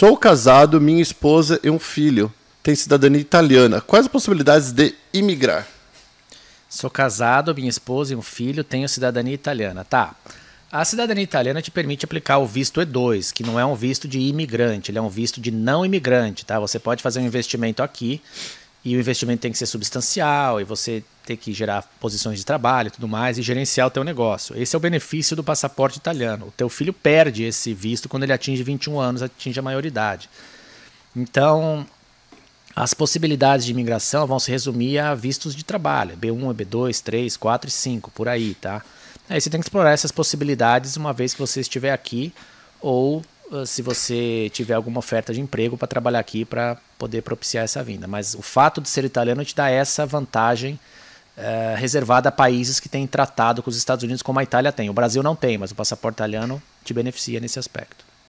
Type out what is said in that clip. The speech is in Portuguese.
Sou casado, minha esposa e um filho. Tem cidadania italiana. Quais as possibilidades de imigrar? Sou casado, minha esposa e um filho. Tenho cidadania italiana. Tá. A cidadania italiana te permite aplicar o visto E2, que não é um visto de imigrante, ele é um visto de não imigrante, tá? Você pode fazer um investimento aqui e o investimento tem que ser substancial e você tem que gerar posições de trabalho e tudo mais e gerenciar o teu negócio. Esse é o benefício do passaporte italiano. O teu filho perde esse visto quando ele atinge 21 anos, atinge a maioridade. Então, as possibilidades de imigração vão se resumir a vistos de trabalho, B1, B2, 3, 4 e 5, por aí, tá? Aí você tem que explorar essas possibilidades uma vez que você estiver aqui ou eh, se você tiver alguma oferta de emprego para trabalhar aqui para poder propiciar essa vinda. Mas o fato de ser italiano te dá essa vantagem eh, reservada a países que têm tratado com os Estados Unidos, como a Itália tem. O Brasil não tem, mas o passaporte italiano te beneficia nesse aspecto.